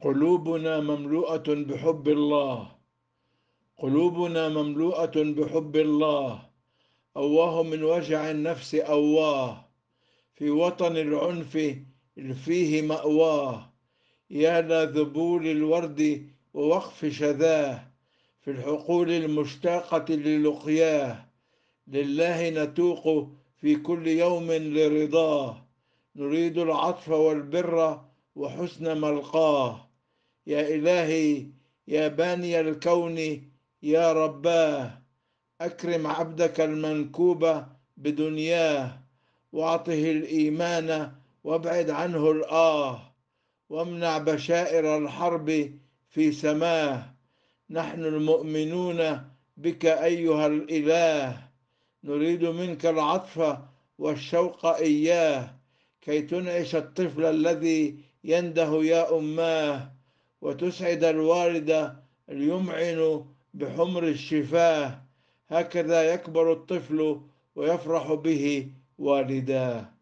قلوبنا مملوءة بحب الله قلوبنا مملوءة بحب الله أواه من وجع النفس أواه في وطن العنف فيه مأواه يا ذبول الورد ووقف شذاه في الحقول المشتاقة للقياه لله نتوق في كل يوم لرضاه نريد العطف والبر وحسن ملقاه يا إلهي يا باني الكون يا رباه أكرم عبدك المنكوب بدنياه وأعطه الإيمان وابعد عنه الآه وامنع بشائر الحرب في سماه نحن المؤمنون بك أيها الإله نريد منك العطف والشوق إياه كي تنعش الطفل الذي ينده يا أماه وتسعد الوالدة ليمعن بحمر الشفاه هكذا يكبر الطفل ويفرح به والداه